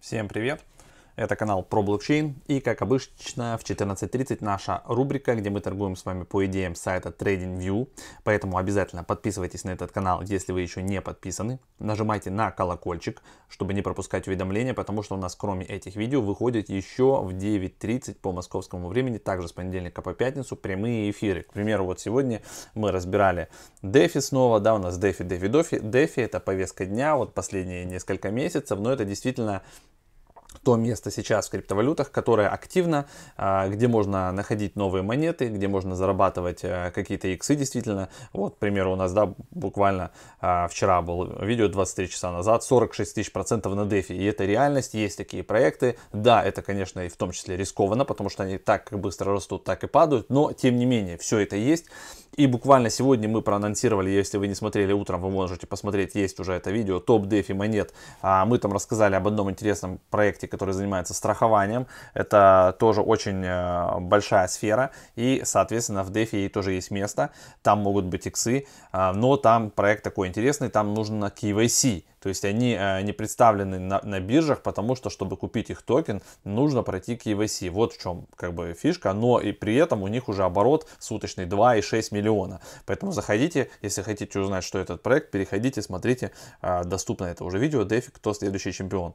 Всем привет! Это канал про блокчейн и, как обычно, в 14.30 наша рубрика, где мы торгуем с вами по идеям сайта TradingView. Поэтому обязательно подписывайтесь на этот канал, если вы еще не подписаны. Нажимайте на колокольчик, чтобы не пропускать уведомления, потому что у нас кроме этих видео выходит еще в 9.30 по московскому времени, также с понедельника по пятницу прямые эфиры. К примеру, вот сегодня мы разбирали DeFi снова, да, у нас DeFi, DeFi, DeFi. DeFi это повестка дня, вот последние несколько месяцев, но это действительно то место сейчас в криптовалютах, которое активно, а, где можно находить новые монеты, где можно зарабатывать э, какие-то иксы действительно. Вот, к примеру, у нас, да, буквально а, вчера было видео 23 часа назад, 46 тысяч процентов на дефи, и это реальность, есть такие проекты. Да, это, конечно, и в том числе рискованно, потому что они так быстро растут, так и падают, но, тем не менее, все это есть. И буквально сегодня мы проанонсировали, если вы не смотрели утром, вы можете посмотреть, есть уже это видео, топ дефи монет. А, мы там рассказали об одном интересном проекте, который занимается страхованием. Это тоже очень э, большая сфера. И, соответственно, в дефи ей тоже есть место. Там могут быть иксы, а, но там проект такой интересный, там нужно KYC то есть они э, не представлены на, на биржах, потому что, чтобы купить их токен, нужно пройти KYC. Вот в чем как бы фишка. Но и при этом у них уже оборот суточный 2,6 миллиона. Поэтому заходите, если хотите узнать, что этот проект, переходите, смотрите. Э, доступно это уже видео. Дефи, кто следующий чемпион.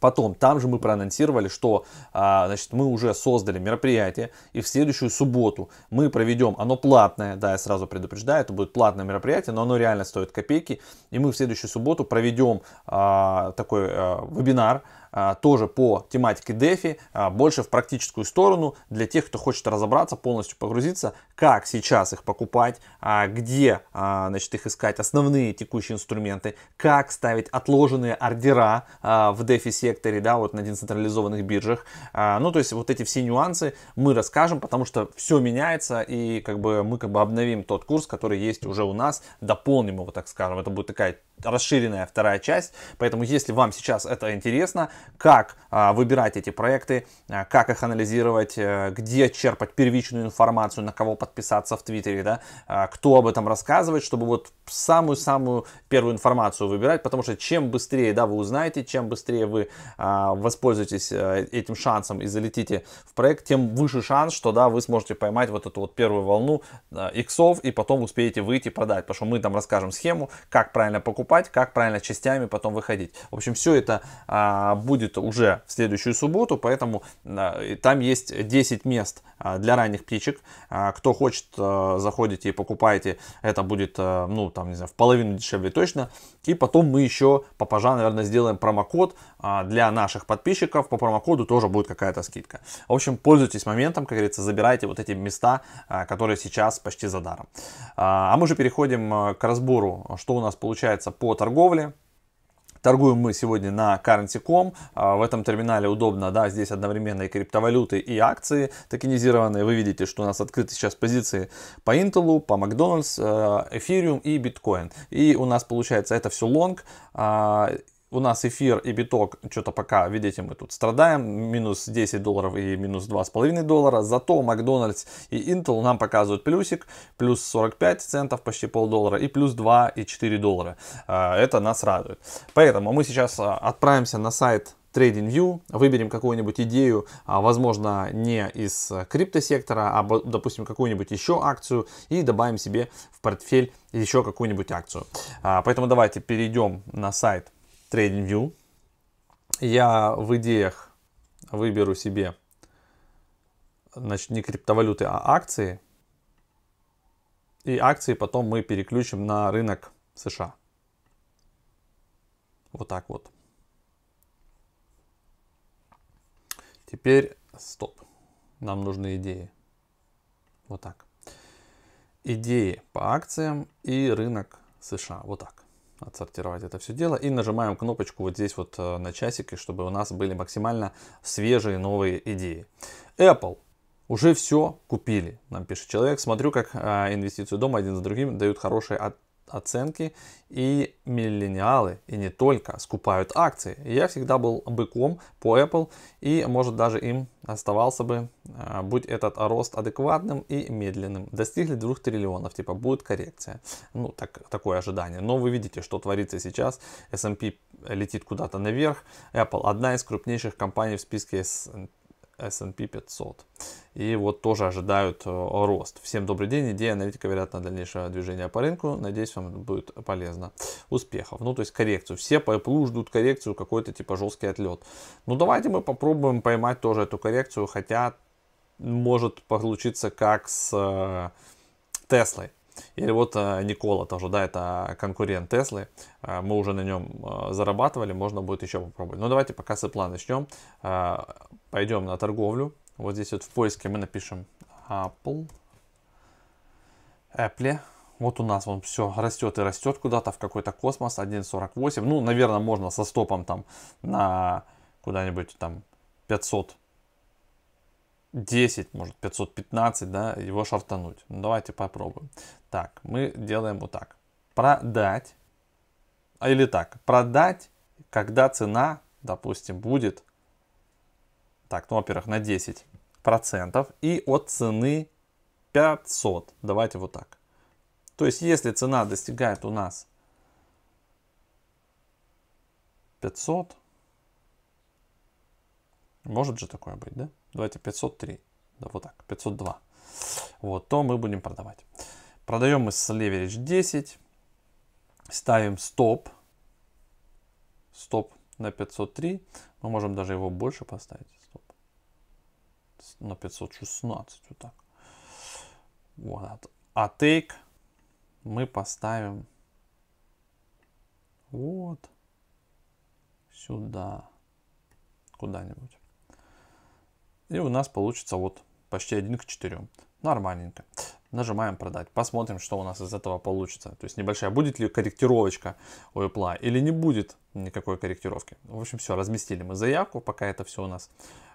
Потом, там же мы проанонсировали, что а, значит, мы уже создали мероприятие, и в следующую субботу мы проведем, оно платное, да, я сразу предупреждаю, это будет платное мероприятие, но оно реально стоит копейки, и мы в следующую субботу проведем а, такой а, вебинар, а, тоже по тематике DeFi, а, больше в практическую сторону для тех, кто хочет разобраться, полностью погрузиться, как сейчас их покупать, а, где а, значит, их искать, основные текущие инструменты, как ставить отложенные ордера а, в дефи-секторе, да, вот на децентрализованных биржах. Ну, то есть вот эти все нюансы мы расскажем, потому что все меняется, и как бы мы как бы обновим тот курс, который есть уже у нас, дополним его, так скажем. Это будет такая расширенная вторая часть. Поэтому, если вам сейчас это интересно, как а, выбирать эти проекты, а, как их анализировать, а, где черпать первичную информацию, на кого подписаться в Твиттере, да, а, кто об этом рассказывает, чтобы вот самую-самую первую информацию выбирать, потому что чем быстрее, да, вы узнаете, чем быстрее вы а, воспользуетесь а, этим шансом и залетите в проект, тем выше шанс, что, да, вы сможете поймать вот эту вот первую волну а, иксов и потом успеете выйти продать, потому что мы там расскажем схему, как правильно покупать покупать, как правильно частями потом выходить. В общем, все это а, будет уже в следующую субботу, поэтому а, там есть 10 мест а, для ранних птичек. А, кто хочет, а, заходите и покупайте. Это будет, а, ну, там, не знаю, в половину дешевле точно. И потом мы еще по пажа, наверное, сделаем промокод а, для наших подписчиков. По промокоду тоже будет какая-то скидка. В общем, пользуйтесь моментом, как говорится, забирайте вот эти места, а, которые сейчас почти за даром. А, а мы же переходим а, к разбору, что у нас получается по торговле. Торгуем мы сегодня на currency.com. А, в этом терминале удобно, да, здесь одновременно и криптовалюты, и акции токенизированные. Вы видите, что у нас открыты сейчас позиции по Intel, по McDonald's, э, эфириум и биткоин. И у нас получается это все лонг. А, у нас эфир и биток, что-то пока, видите, мы тут страдаем, минус 10 долларов и минус 2,5 доллара. Зато Макдональдс и Intel нам показывают плюсик, плюс 45 центов, почти полдоллара, и плюс 2,4 доллара. А, это нас радует. Поэтому мы сейчас а, отправимся на сайт TradingView, выберем какую-нибудь идею, а, возможно, не из криптосектора, а, допустим, какую-нибудь еще акцию и добавим себе в портфель еще какую-нибудь акцию. Поэтому давайте перейдем на сайт TradingView. Я в идеях выберу себе значит, не криптовалюты, а акции. И акции потом мы переключим на рынок США. Вот так вот. Теперь стоп. Нам нужны идеи. Вот так. Идеи по акциям и рынок США. Вот так отсортировать это все дело. И нажимаем кнопочку вот здесь вот э, на часике, чтобы у нас были максимально свежие новые идеи. Apple. Уже все купили, нам пишет человек. Смотрю, как э, инвестицию дома один за другим дают хорошие оценки, и миллениалы, и не только, скупают акции. я всегда был быком по Apple, и, может, даже им оставался бы, а, будь этот рост адекватным и медленным. Достигли 2 триллионов, типа, будет коррекция. Ну, так, такое ожидание. Но вы видите, что творится сейчас. S&P летит куда-то наверх. Apple одна из крупнейших компаний в списке S&P 500. И вот тоже ожидают э, рост. Всем добрый день. Идея аналитика, вероятно, дальнейшее движение по рынку. Надеюсь, вам будет полезно. Успехов. Ну, то есть коррекцию. Все по Apple ждут коррекцию, какой-то типа жесткий отлет. Ну, давайте мы попробуем поймать тоже эту коррекцию, хотя может получиться как с э, Теслой. Или вот э, Никола тоже, да, это конкурент Теслы. Э, мы уже на нем э, зарабатывали, можно будет еще попробовать. Но ну, давайте пока с Apple начнем. Пойдем на торговлю. Вот здесь вот в поиске мы напишем Apple. Apple. Вот у нас он все растет и растет куда-то в какой-то космос. 1.48. Ну, наверное, можно со стопом там на куда-нибудь там 500 10, может 515, да, его шартануть Ну, давайте попробуем. Так, мы делаем вот так. Продать. А или так, продать, когда цена, допустим, будет, так, ну, во-первых, на 10 процентов и от цены 500. Давайте вот так. То есть, если цена достигает у нас 500, может же такое быть, да? давайте 503, да, вот так, 502, вот, то мы будем продавать. Продаем мы с леверидж 10, ставим стоп, стоп на 503, мы можем даже его больше поставить, стоп, на 516, вот так. Вот. А тейк мы поставим вот сюда куда-нибудь. И у нас получится вот почти 1 к 4. Нормальненько. Нажимаем продать. Посмотрим, что у нас из этого получится. То есть небольшая, будет ли корректировочка у Apple или не будет никакой корректировки. В общем, все, разместили мы заявку, пока это все у нас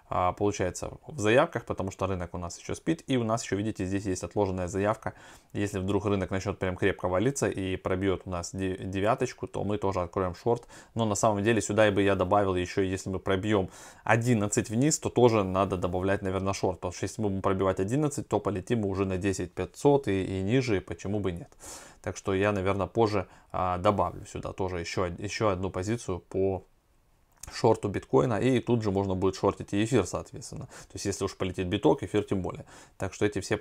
а, получается в заявках, потому что рынок у нас еще спит. И у нас еще, видите, здесь есть отложенная заявка. Если вдруг рынок начнет прям крепко валиться и пробьет у нас девяточку, то мы тоже откроем шорт. Но на самом деле сюда бы я добавил еще, если мы пробьем 11 вниз, то тоже надо добавлять, наверное, шорт. Потому что если мы будем пробивать 11, то полетим мы уже на 10 500 и, и ниже, и почему бы нет. Так что я, наверное, позже а, добавлю сюда тоже еще, еще одну позицию по шорту биткоина, и тут же можно будет шортить и эфир, соответственно. То есть, если уж полетит биток, эфир тем более. Так что эти все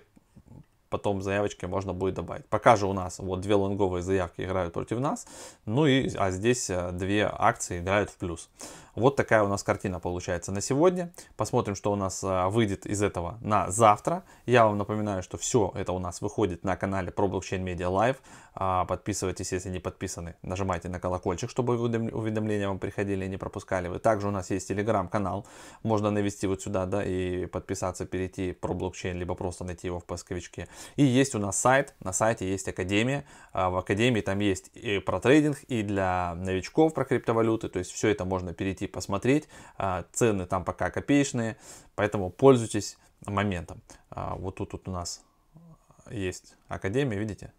потом заявочки можно будет добавить. Пока же у нас вот две лонговые заявки играют против нас, ну и а здесь э, две акции играют в плюс. Вот такая у нас картина получается на сегодня. Посмотрим, что у нас э, выйдет из этого на завтра. Я вам напоминаю, что все это у нас выходит на канале Pro Blockchain Media Live. А, подписывайтесь, если не подписаны. Нажимайте на колокольчик, чтобы уведомления вам приходили и не пропускали. Вы также у нас есть телеграм-канал. Можно навести вот сюда, да, и подписаться, перейти Pro Blockchain, либо просто найти его в поисковичке. И есть у нас сайт, на сайте есть академия. А, в академии там есть и про трейдинг, и для новичков про криптовалюты. То есть все это можно перейти посмотреть. А, цены там пока копеечные, поэтому пользуйтесь моментом. А, вот тут, тут у нас есть академия, видите?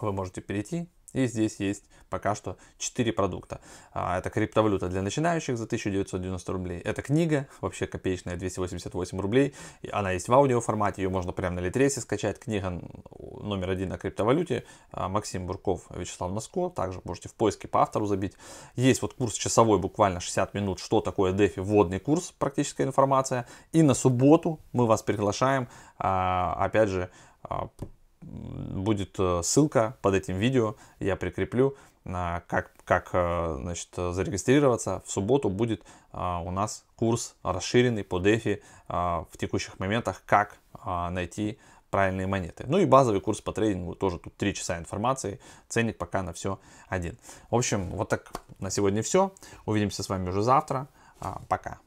Вы можете перейти, и здесь есть пока что 4 продукта. А, это криптовалюта для начинающих за 1990 рублей. Это книга, вообще копеечная, 288 рублей. Она есть в аудиоформате, ее можно прямо на Литресе скачать. Книга номер один на криптовалюте. А, Максим Бурков, Вячеслав Носко. Также можете в поиске по автору забить. Есть вот курс часовой, буквально 60 минут, что такое DeFi, вводный курс, практическая информация. И на субботу мы вас приглашаем, а, опять же, будет э, ссылка под этим видео, я прикреплю, как, как э, значит, зарегистрироваться. В субботу будет э, у нас курс расширенный по DeFi в текущих моментах, как найти правильные монеты. Ну и базовый курс по трейдингу, тоже тут 3 часа информации, ценник пока на все один. В общем, вот так на сегодня все. Увидимся с вами уже завтра. А, пока.